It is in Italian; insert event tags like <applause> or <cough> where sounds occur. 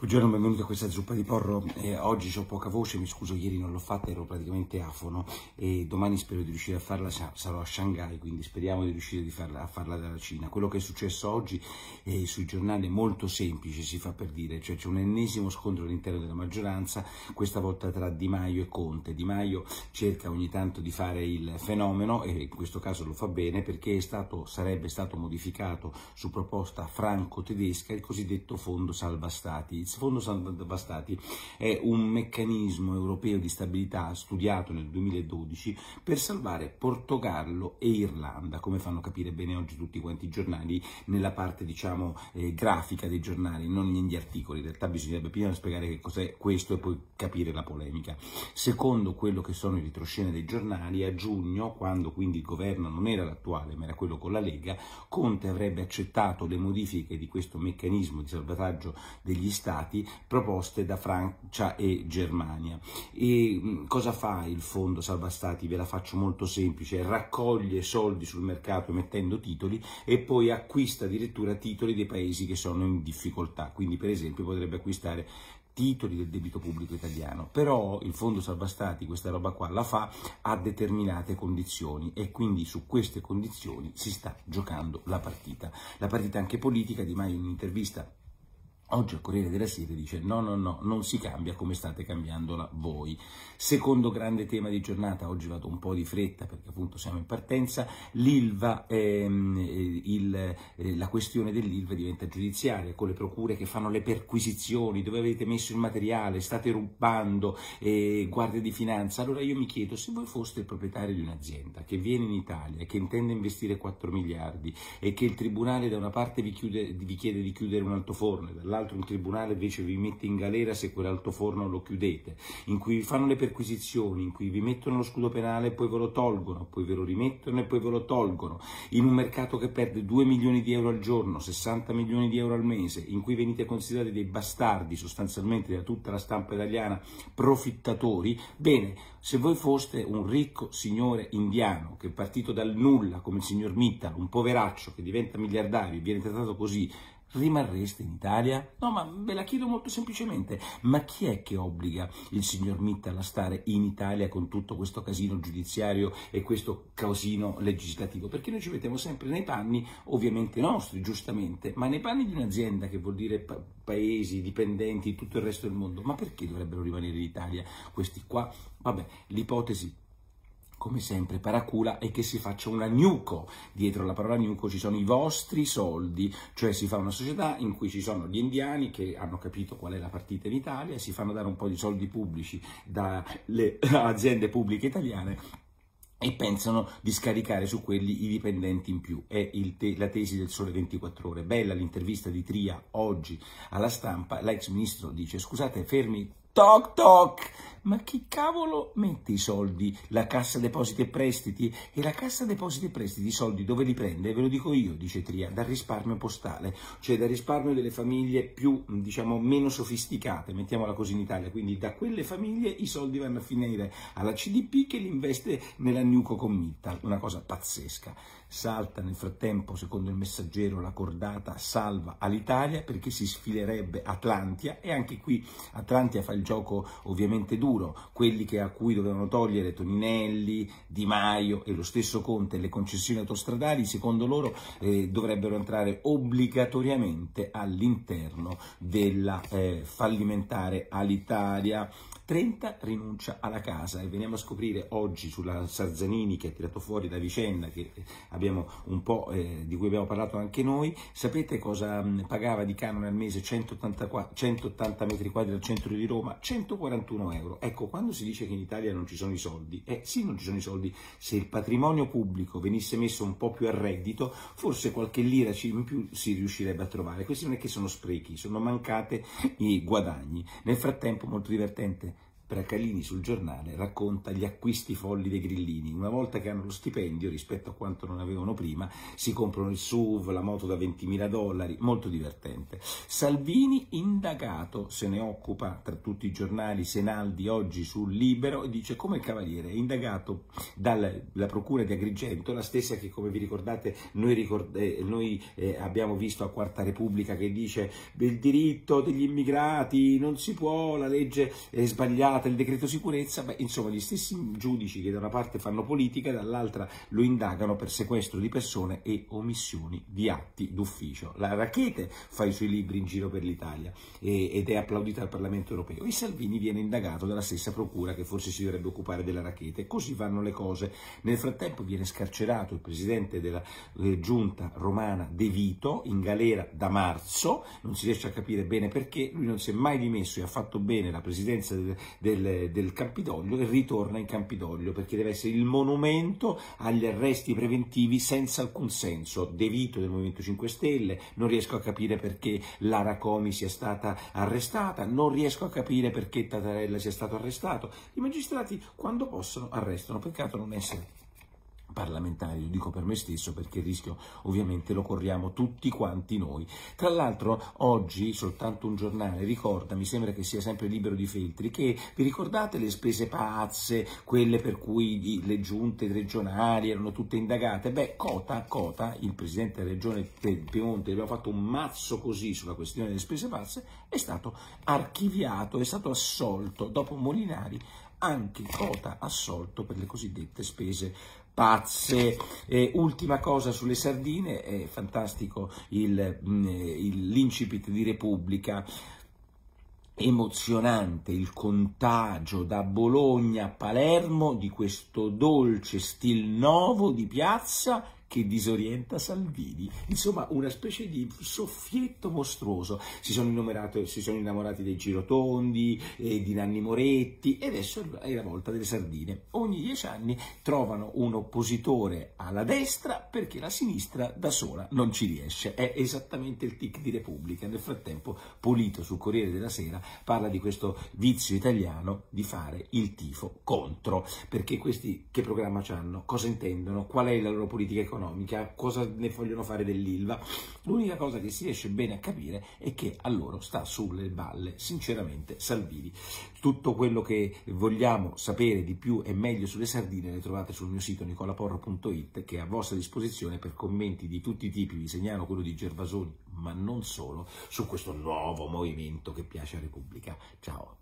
Buongiorno, benvenuto a questa zuppa di porro. Eh, oggi ho poca voce, mi scuso, ieri non l'ho fatta, ero praticamente afono e domani spero di riuscire a farla, sarò a Shanghai, quindi speriamo di riuscire di farla, a farla dalla Cina. Quello che è successo oggi eh, sui giornali è molto semplice, si fa per dire, cioè c'è un ennesimo scontro all'interno della maggioranza, questa volta tra Di Maio e Conte. Di Maio cerca ogni tanto di fare il fenomeno e in questo caso lo fa bene perché stato, sarebbe stato modificato su proposta franco-tedesca il cosiddetto fondo salva stati Fondo Santander Bastati è un meccanismo europeo di stabilità studiato nel 2012 per salvare Portogallo e Irlanda, come fanno capire bene oggi tutti quanti i giornali nella parte diciamo eh, grafica dei giornali, non negli articoli. In realtà bisognerebbe prima spiegare che cos'è questo e poi capire la polemica. Secondo quello che sono i ritroscene dei giornali, a giugno, quando quindi il governo non era l'attuale ma era quello con la Lega, Conte avrebbe accettato le modifiche di questo meccanismo di salvataggio degli stati mercati proposte da Francia e Germania. E cosa fa il fondo Salva Stati? Ve la faccio molto semplice, raccoglie soldi sul mercato emettendo titoli e poi acquista addirittura titoli dei paesi che sono in difficoltà, quindi per esempio potrebbe acquistare titoli del debito pubblico italiano, però il Fondo Salva Stati questa roba qua la fa a determinate condizioni e quindi su queste condizioni si sta giocando la partita. La partita anche politica, di mai in un'intervista Oggi il Corriere della Sera dice no, no, no, non si cambia come state cambiandola voi. Secondo grande tema di giornata, oggi vado un po' di fretta perché appunto siamo in partenza, l'ILVA, ehm, eh, il, eh, la questione dell'ILVA diventa giudiziaria, con le procure che fanno le perquisizioni, dove avete messo il materiale, state rubando, eh, guardie di finanza. Allora io mi chiedo, se voi foste il proprietario di un'azienda che viene in Italia, che intende investire 4 miliardi e che il tribunale da una parte vi, chiude, vi chiede di chiudere un altoforno e dall'altra l'altro il tribunale invece vi mette in galera se quell'altoforno lo chiudete, in cui vi fanno le perquisizioni, in cui vi mettono lo scudo penale e poi ve lo tolgono, poi ve lo rimettono e poi ve lo tolgono, in un mercato che perde 2 milioni di euro al giorno, 60 milioni di euro al mese, in cui venite considerati dei bastardi sostanzialmente da tutta la stampa italiana, profittatori, bene, se voi foste un ricco signore indiano che è partito dal nulla come il signor Mittal, un poveraccio che diventa miliardario e viene trattato così, rimarreste in Italia? No, ma ve la chiedo molto semplicemente, ma chi è che obbliga il signor Mittal a stare in Italia con tutto questo casino giudiziario e questo casino legislativo? Perché noi ci mettiamo sempre nei panni, ovviamente nostri, giustamente, ma nei panni di un'azienda che vuol dire pa- paesi, dipendenti, tutto il resto del mondo, ma perché dovrebbero rimanere in Italia questi qua? Vabbè, l'ipotesi come sempre, paracula è che si faccia una gnuco. Dietro la parola gnuco ci sono i vostri soldi, cioè si fa una società in cui ci sono gli indiani che hanno capito qual è la partita in Italia, si fanno dare un po' di soldi pubblici dalle <laughs> aziende pubbliche italiane e pensano di scaricare su quelli i dipendenti in più. È te la tesi del Sole 24 Ore. Bella l'intervista di Tria oggi alla stampa. L'ex ministro dice: Scusate, fermi, toc toc ma chi cavolo mette i soldi? La Cassa Depositi e Prestiti? E la Cassa Depositi e Prestiti i soldi dove li prende? Ve lo dico io, dice Tria, dal risparmio postale, cioè dal risparmio delle famiglie più, diciamo, meno sofisticate, mettiamola così in Italia. Quindi da quelle famiglie i soldi vanno a finire alla CDP che li investe nella Nuco Cocomitta, una cosa pazzesca. Salta nel frattempo, secondo il messaggero, la cordata salva all'Italia perché si sfilerebbe Atlantia e anche qui Atlantia fa il gioco ovviamente duro, quelli che, a cui dovevano togliere Toninelli, Di Maio e lo stesso Conte le concessioni autostradali, secondo loro eh, dovrebbero entrare obbligatoriamente all'interno della eh, fallimentare all'Italia. 30 rinuncia alla casa e veniamo a scoprire oggi sulla Sarzanini che ha tirato fuori da vicenda eh, di cui abbiamo parlato anche noi, sapete cosa mh, mm, pagava di canone al mese 184, 180 metri quadri al centro di Roma? 141 euro. Ecco, quando si dice che in Italia non ci sono i soldi, eh sì non ci sono i soldi, se il patrimonio pubblico venisse messo un po' più a reddito, forse qualche lira in più si riuscirebbe a trovare. Questi non è che sono sprechi, sono mancate i guadagni. Nel frattempo, molto divertente, Bracalini sul giornale racconta gli acquisti folli dei grillini. Una volta che hanno lo stipendio rispetto a quanto non avevano prima, si comprano il SUV, la moto da 20.000 dollari, molto divertente. Salvini indagato, se ne occupa tra tutti i giornali, Senaldi oggi sul Libero e dice come il Cavaliere è indagato dalla procura di Agrigento, la stessa che come vi ricordate noi, ricord- eh, noi eh, abbiamo visto a Quarta Repubblica che dice il diritto degli immigrati non si può, la legge è sbagliata data il decreto sicurezza, beh, insomma gli stessi giudici che da una parte fanno politica, e dall'altra lo indagano per sequestro di persone e omissioni di atti d'ufficio. La Rachete fa i suoi libri in giro per l'Italia ed è applaudita dal Parlamento europeo e Salvini viene indagato dalla stessa procura che forse si dovrebbe occupare della Rachete. Così vanno le cose. Nel frattempo viene scarcerato il presidente della eh, giunta romana De Vito in galera da marzo, non si riesce a capire bene perché, lui non si è mai dimesso e ha fatto bene la presidenza del, del del, del Campidoglio e ritorna in Campidoglio perché deve essere il monumento agli arresti preventivi senza alcun senso. De Vito del Movimento 5 Stelle, non riesco a capire perché Lara Comi sia stata arrestata, non riesco a capire perché Tatarella sia stato arrestato. I magistrati quando possono arrestano, peccato non essere parlamentari, lo dico per me stesso perché il rischio ovviamente lo corriamo tutti quanti noi. Tra l'altro oggi soltanto un giornale ricorda, mi sembra che sia sempre libero di feltri, che vi ricordate le spese pazze, quelle per cui le giunte regionali erano tutte indagate? Beh, Cota, Cota il presidente della regione Piemonte, abbiamo fatto un mazzo così sulla questione delle spese pazze, è stato archiviato, è stato assolto dopo Molinari anche quota assolto per le cosiddette spese pazze. Eh, ultima cosa sulle sardine, è fantastico il, mm, il, l'incipit di Repubblica, emozionante il contagio da Bologna a Palermo di questo dolce stil nuovo di piazza che disorienta Salvini. Insomma, una specie di soffietto mostruoso. Si sono, si sono innamorati dei girotondi, eh, di Nanni Moretti e adesso è la volta delle sardine. Ogni dieci anni trovano un oppositore alla destra perché la sinistra da sola non ci riesce. È esattamente il tic di Repubblica. Nel frattempo Polito sul Corriere della Sera parla di questo vizio italiano di fare il tifo contro. Perché questi che programma hanno? Cosa intendono? Qual è la loro politica economica? economica, cosa ne vogliono fare dell'ILVA. L'unica cosa che si riesce bene a capire è che a loro sta sulle balle, sinceramente, Salvini. Tutto quello che vogliamo sapere di più e meglio sulle sardine le trovate sul mio sito nicolaporro.it che è a vostra disposizione per commenti di tutti i tipi, vi segnalo quello di Gervasoni, ma non solo, su questo nuovo movimento che piace a Repubblica. Ciao!